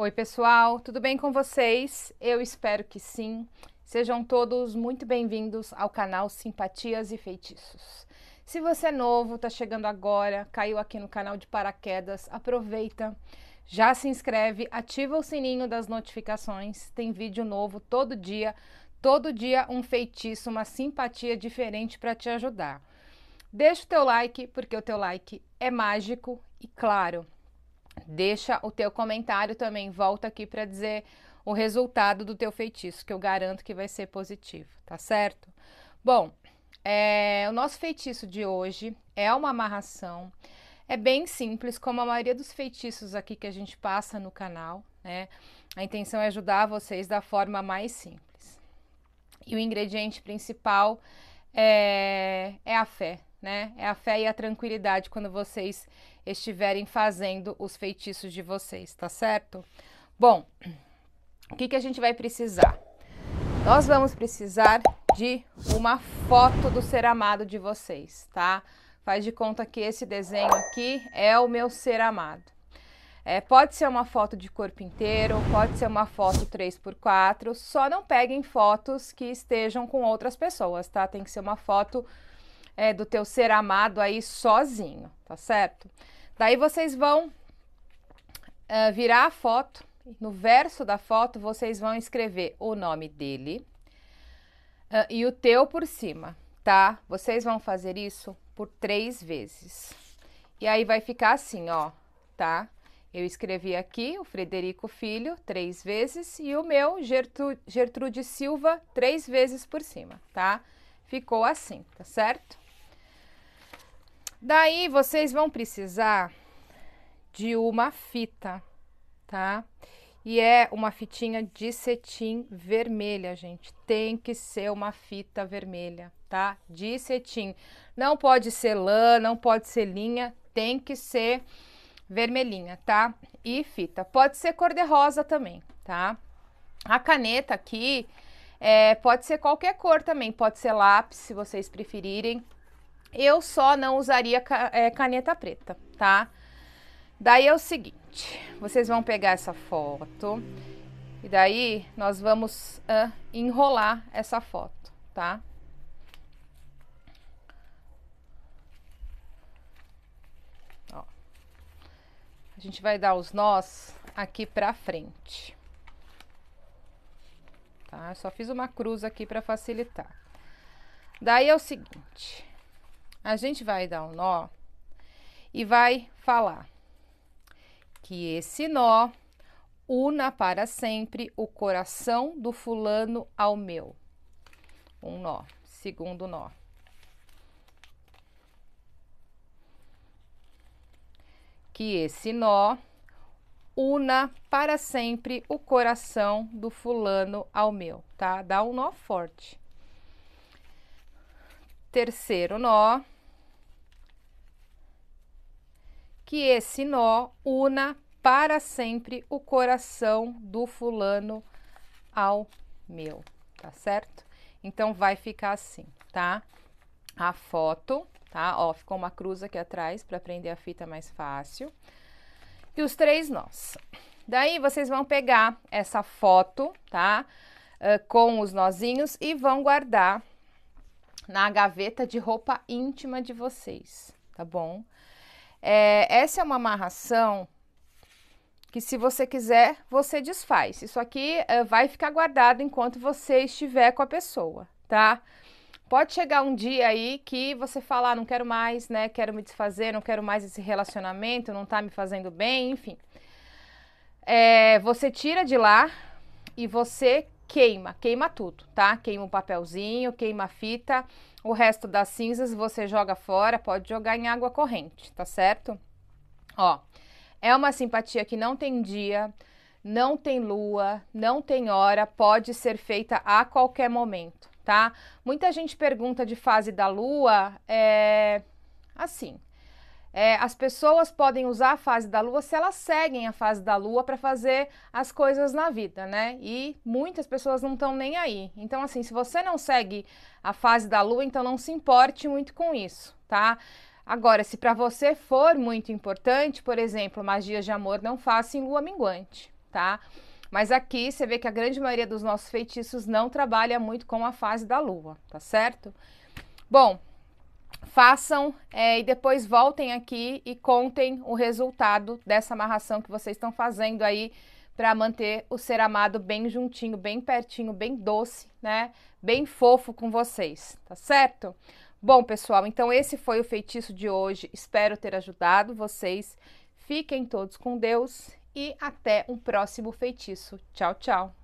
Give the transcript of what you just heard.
Oi, pessoal, tudo bem com vocês? Eu espero que sim. Sejam todos muito bem-vindos ao canal Simpatias e Feitiços. Se você é novo, está chegando agora, caiu aqui no canal de paraquedas, aproveita, já se inscreve, ativa o sininho das notificações, tem vídeo novo todo dia, todo dia um feitiço, uma simpatia diferente para te ajudar. Deixa o teu like, porque o teu like é mágico e claro, Deixa o teu comentário também, volta aqui para dizer o resultado do teu feitiço, que eu garanto que vai ser positivo, tá certo? Bom, é, o nosso feitiço de hoje é uma amarração. É bem simples, como a maioria dos feitiços aqui que a gente passa no canal, né? A intenção é ajudar vocês da forma mais simples. E o ingrediente principal é, é a fé, né? É a fé e a tranquilidade quando vocês estiverem fazendo os feitiços de vocês, tá certo? Bom, o que, que a gente vai precisar? Nós vamos precisar de uma foto do ser amado de vocês, tá? Faz de conta que esse desenho aqui é o meu ser amado. É, pode ser uma foto de corpo inteiro, pode ser uma foto 3x4, só não peguem fotos que estejam com outras pessoas, tá? Tem que ser uma foto é, do teu ser amado aí sozinho, tá certo? Daí vocês vão uh, virar a foto. No verso da foto, vocês vão escrever o nome dele uh, e o teu por cima, tá? Vocês vão fazer isso por três vezes. E aí vai ficar assim, ó, tá? Eu escrevi aqui o Frederico Filho três vezes e o meu Gertrude, Gertrude Silva três vezes por cima, tá? Ficou assim, tá certo? Daí vocês vão precisar de uma fita, tá? E é uma fitinha de cetim vermelha, gente. Tem que ser uma fita vermelha, tá? De cetim. Não pode ser lã, não pode ser linha, tem que ser vermelhinha, tá? E fita. Pode ser cor de rosa também, tá? A caneta aqui é, pode ser qualquer cor também, pode ser lápis, se vocês preferirem, eu só não usaria é, caneta preta, tá? Daí é o seguinte, vocês vão pegar essa foto e daí nós vamos uh, enrolar essa foto, tá? Ó. A gente vai dar os nós aqui pra frente. Tá? Eu só fiz uma cruz aqui para facilitar. Daí é o seguinte, a gente vai dar um nó e vai falar que esse nó una para sempre o coração do fulano ao meu. Um nó, segundo nó. Que esse nó una para sempre o coração do fulano ao meu, tá? Dá um nó forte. Terceiro nó, que esse nó una para sempre o coração do fulano ao meu, tá certo? Então, vai ficar assim, tá? A foto, tá? Ó, ficou uma cruz aqui atrás para prender a fita mais fácil. E os três nós. Daí, vocês vão pegar essa foto, tá? Uh, com os nozinhos e vão guardar na gaveta de roupa íntima de vocês, tá bom? É, essa é uma amarração que se você quiser, você desfaz. Isso aqui é, vai ficar guardado enquanto você estiver com a pessoa, tá? Pode chegar um dia aí que você falar, ah, não quero mais, né? Quero me desfazer, não quero mais esse relacionamento, não tá me fazendo bem, enfim. É, você tira de lá e você queima, queima tudo, tá? Queima o papelzinho, queima a fita, o resto das cinzas você joga fora, pode jogar em água corrente, tá certo? Ó, é uma simpatia que não tem dia, não tem lua, não tem hora, pode ser feita a qualquer momento, tá? Muita gente pergunta de fase da lua, é assim. É, as pessoas podem usar a fase da lua se elas seguem a fase da lua para fazer as coisas na vida, né? E muitas pessoas não estão nem aí. Então, assim, se você não segue a fase da lua, então não se importe muito com isso, tá? Agora, se para você for muito importante, por exemplo, magias de amor não faça em lua minguante, tá? Mas aqui você vê que a grande maioria dos nossos feitiços não trabalha muito com a fase da lua, tá certo? Bom, façam é, e depois voltem aqui e contem o resultado dessa amarração que vocês estão fazendo aí para manter o ser amado bem juntinho, bem pertinho, bem doce, né? Bem fofo com vocês, tá certo? Bom, pessoal, então esse foi o feitiço de hoje. Espero ter ajudado vocês. Fiquem todos com Deus e até um próximo feitiço. Tchau, tchau.